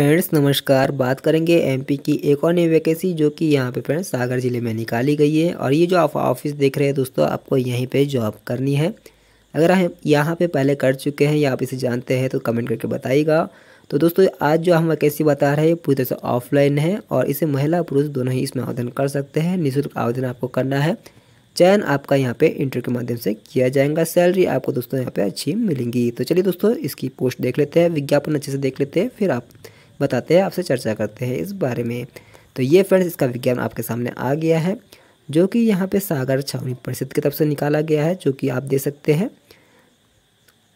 friends नमस्कार बात करेंगे एमपी की एक और नई वैकेंसी जो कि यहाँ पे फ्रेंड्स सागर ज़िले में निकाली गई है और ये जो आप ऑफिस देख रहे हैं दोस्तों आपको यहीं पे जॉब करनी है अगर हम यहाँ पे पहले कर चुके हैं या आप इसे जानते हैं तो कमेंट करके बताइएगा तो दोस्तों आज जो हम वैकेंसी बता रहे हैं पूरी तरह से ऑफलाइन है और इसे महिला पुरुष दोनों ही इसमें आवेदन कर सकते हैं निःशुल्क आवेदन आपको करना है चयन आपका यहाँ पर इंटरव्यू के माध्यम से किया जाएगा सैलरी आपको दोस्तों यहाँ पर अच्छी मिलेंगी तो चलिए दोस्तों इसकी पोस्ट देख लेते हैं विज्ञापन अच्छे से देख लेते हैं फिर आप बताते हैं आपसे चर्चा करते हैं इस बारे में तो ये फ्रेंड्स इसका विज्ञान आपके सामने आ गया है जो कि यहाँ पे सागर छावनी परिषद की तरफ से निकाला गया है जो कि आप दे सकते हैं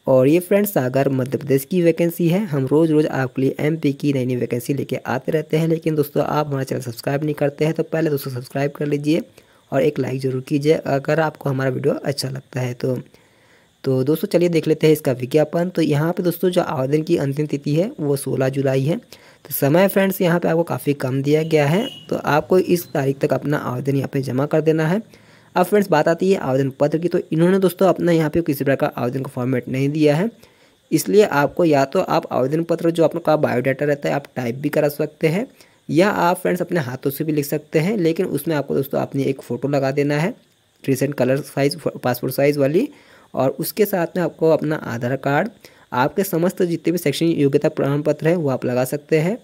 और ये फ्रेंड्स सागर मध्य प्रदेश की वैकेंसी है हम रोज़ रोज़ आपके लिए एमपी की नई नई वैकेंसी लेके आते रहते हैं लेकिन दोस्तों आप हमारा चैनल सब्सक्राइब नहीं करते हैं तो पहले दोस्तों सब्सक्राइब कर लीजिए और एक लाइक ज़रूर कीजिए अगर आपको हमारा वीडियो अच्छा लगता है तो तो दोस्तों चलिए देख लेते हैं इसका विज्ञापन तो यहाँ पे दोस्तों जो आवेदन की अंतिम तिथि है वो 16 जुलाई है तो समय फ्रेंड्स यहाँ पे आपको काफ़ी कम दिया गया है तो आपको इस तारीख तक अपना आवेदन यहाँ पे जमा कर देना है अब फ्रेंड्स बात आती है आवेदन पत्र की तो इन्होंने दोस्तों अपना यहाँ पर किसी प्रकार का आवेदन का फॉर्मेट नहीं दिया है इसलिए आपको या तो आप आवेदन पत्र जो आपका बायोडाटा रहता है आप टाइप भी करा सकते हैं या आप फ्रेंड्स अपने हाथों से भी लिख सकते हैं लेकिन उसमें आपको दोस्तों अपनी एक फ़ोटो लगा देना है recent colour size passport size वाली और उसके साथ में आपको अपना आधार कार्ड आपके समस्त जितने भी शैक्षणिक योग्यता प्रमाण पत्र है वो आप लगा सकते हैं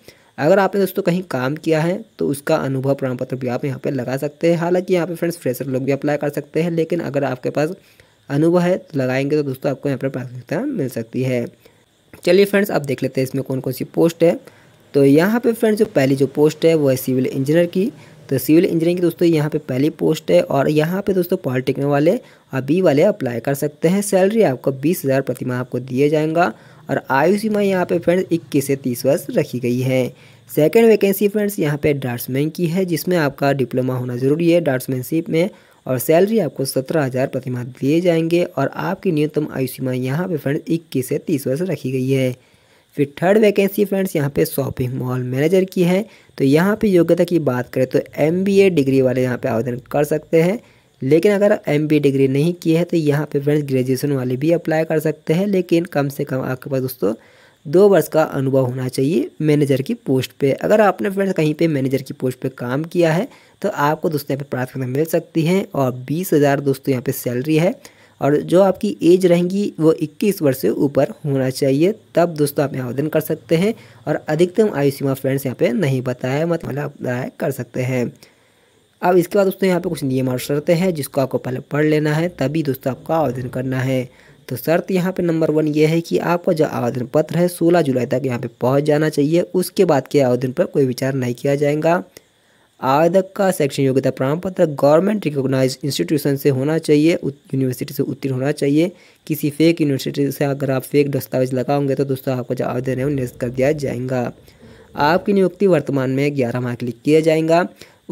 अगर आपने दोस्तों कहीं काम किया है तो उसका अनुभव प्रमाण पत्र भी आप यहाँ पे लगा सकते हैं हालांकि यहाँ पे फ्रेंड्स फ्रेशर लोग भी अप्लाई कर सकते हैं लेकिन अगर आपके पास अनुभव है तो लगाएंगे तो दोस्तों आपको यहाँ पर प्राथमिकता मिल सकती है चलिए फ्रेंड्स आप देख लेते हैं इसमें कौन कौन सी पोस्ट है तो यहाँ पे फ्रेंड्स जो पहली जो पोस्ट है वो है सिविल इंजीनियर की तो सिविल इंजीनियरिंग की दोस्तों यहाँ पे पहली पोस्ट है और यहाँ पे दोस्तों पॉलिटेक्निक वाले और बी वाले अप्लाई कर सकते हैं सैलरी आपको बीस हज़ार प्रति माह आपको दिए जाएगा और आयु सीमा यहाँ पे फ्रेंड्स इक्कीस से तीस वर्ष रखी गई है सेकेंड वैकेंसी फ्रेंड्स यहाँ पे डार्ट्समैन की है जिसमें आपका डिप्लोमा होना ज़रूरी है डार्ट्समैनशिप में और सैलरी आपको सत्रह हज़ार प्रतिमाह दिए जाएंगे और आपकी न्यूनतम आयु सीमा यहाँ पे फ्रेंड्स इक्कीस से तीस वर्ष रखी गई है फिर थर्ड वैकेंसी फ्रेंड्स यहाँ पे शॉपिंग मॉल मैनेजर की है तो यहाँ पे योग्यता की बात करें तो एम डिग्री वाले यहाँ पे आवेदन कर सकते हैं लेकिन अगर एम डिग्री नहीं की है तो यहाँ पे फ्रेंड्स ग्रेजुएशन वाले भी अप्लाई कर सकते हैं लेकिन कम से कम आपके पास दोस्तों दो वर्ष का अनुभव होना चाहिए मैनेजर की पोस्ट पर अगर आपने फ्रेंड्स कहीं पर मैनेजर की पोस्ट पर काम किया है तो आपको दोस्तों यहाँ पर प्राथमिकता मिल सकती है और बीस हज़ार दोस्तों यहाँ पर सैलरी है और जो आपकी एज रहेगी वो 21 वर्ष से ऊपर होना चाहिए तब दोस्तों आप यहाँ आवेदन कर सकते हैं और अधिकतम आयु सीमा फ्रेंड्स यहाँ पे नहीं बताया है मतलब आप कर सकते हैं अब इसके बाद दोस्तों यहाँ पे कुछ नियम और शर्तें हैं जिसको आपको पहले पढ़ लेना है तभी दोस्तों आपका आवेदन करना है तो शर्त यहाँ पर नंबर वन ये है कि आपका जो आवेदन पत्र है सोलह जुलाई तक यहाँ पर पहुँच जाना चाहिए उसके बाद के आवेदन पर कोई विचार नहीं किया जाएगा आवेदक का शैक्षणिक योग्यता प्रमाण पत्र गवर्नमेंट रिकोगनाइज इंस्टीट्यूशन से होना चाहिए यूनिवर्सिटी से उत्तीर्ण होना चाहिए किसी फेक यूनिवर्सिटी से अगर आप फेक दस्तावेज लगाओगे तो दोस्तों आपका जो आवेदन है वो निरस्त कर दिया जाएगा आपकी नियुक्ति वर्तमान में ग्यारह माह के लिए किया जाएगा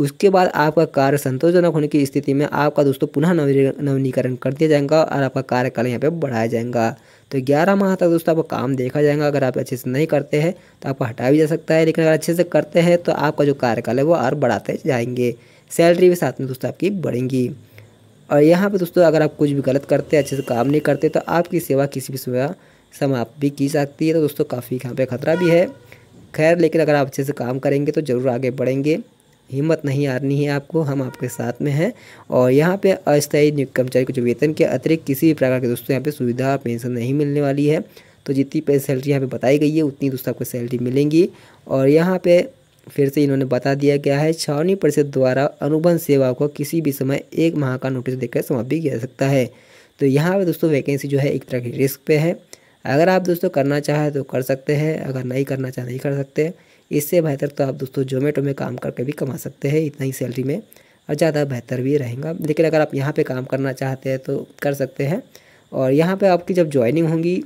उसके बाद आपका कार्य संतोषजनक होने की स्थिति में आपका दोस्तों पुनः नवीनीकरण कर दिया जाएगा और आपका कार्यकाल यहाँ पर बढ़ाया जाएगा तो ग्यारह माह तक दोस्तों आपको काम देखा जाएगा अगर आप अच्छे से नहीं करते हैं तो आपको हटाया भी जा सकता है लेकिन अगर अच्छे से करते हैं तो आपका जो कार्यकाल है वो और बढ़ाते जाएंगे सैलरी भी साथ में दोस्तों आपकी बढ़ेंगी और यहाँ पर दोस्तों अगर आप कुछ भी गलत करते अच्छे से काम नहीं करते तो आपकी सेवा किसी भी सेवा समाप्त भी की सकती है तो दोस्तों काफ़ी यहाँ पर खतरा भी है खैर लेकिन अगर आप अच्छे से काम करेंगे तो ज़रूर आगे बढ़ेंगे हिम्मत नहीं हारनी है आपको हम आपके साथ में हैं और यहाँ पे अस्थायी नियुक्त कर्मचारी को जो वेतन के अतिरिक्त किसी भी प्रकार के दोस्तों यहाँ पे सुविधा पेंशन नहीं मिलने वाली है तो जितनी पे सैलरी यहाँ पे बताई गई है उतनी दोस्तों आपको सैलरी मिलेंगी और यहाँ पे फिर से इन्होंने बता दिया गया है छावनी परिषद द्वारा अनुबंध सेवा को किसी भी समय एक माह का नोटिस देकर समाप्त भी किया जा सकता है तो यहाँ पर दोस्तों वैकेंसी जो है एक तरह की रिस्क पे है अगर आप दोस्तों करना चाहें तो कर सकते हैं अगर नहीं करना चाहें नहीं कर सकते इससे बेहतर तो आप दोस्तों जोमेटो में काम करके भी कमा सकते हैं इतना ही सैलरी में और ज़्यादा बेहतर भी रहेगा लेकिन अगर आप यहाँ पर काम करना चाहते हैं तो कर सकते हैं और यहाँ पर आपकी जब ज्वाइनिंग होगी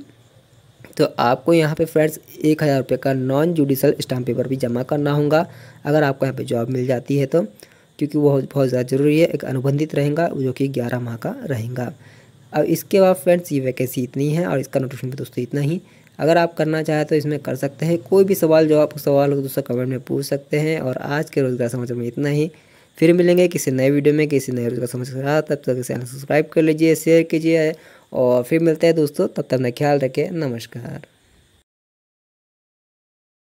तो आपको यहाँ पे फ्रेंड्स एक हज़ार रुपये का नॉन जुडिशल स्टाम्प पेपर भी जमा करना होगा अगर आपको यहाँ पे जॉब मिल जाती है तो क्योंकि वो बहुत ज़्यादा ज़रूरी है एक अनुबंधित रहेगा जो कि ग्यारह माह का रहेगा अब इसके बाद फ्रेंड्स ये वैकेंसी इतनी है और इसका नोटिफिकेशन दोस्तों इतना ही अगर आप करना चाहें तो इसमें कर सकते हैं कोई भी सवाल जो आपको सवाल हो तो उसका कमेंट में पूछ सकते हैं और आज के रोज़गार समाचार में इतना ही फिर मिलेंगे किसी नए वीडियो में किसी नए रोज़गार समाचार के साथ तब तक चैनल सब्सक्राइब कर लीजिए शेयर कीजिए और फिर मिलते हैं दोस्तों तब तक अपना ख्याल रखें नमस्कार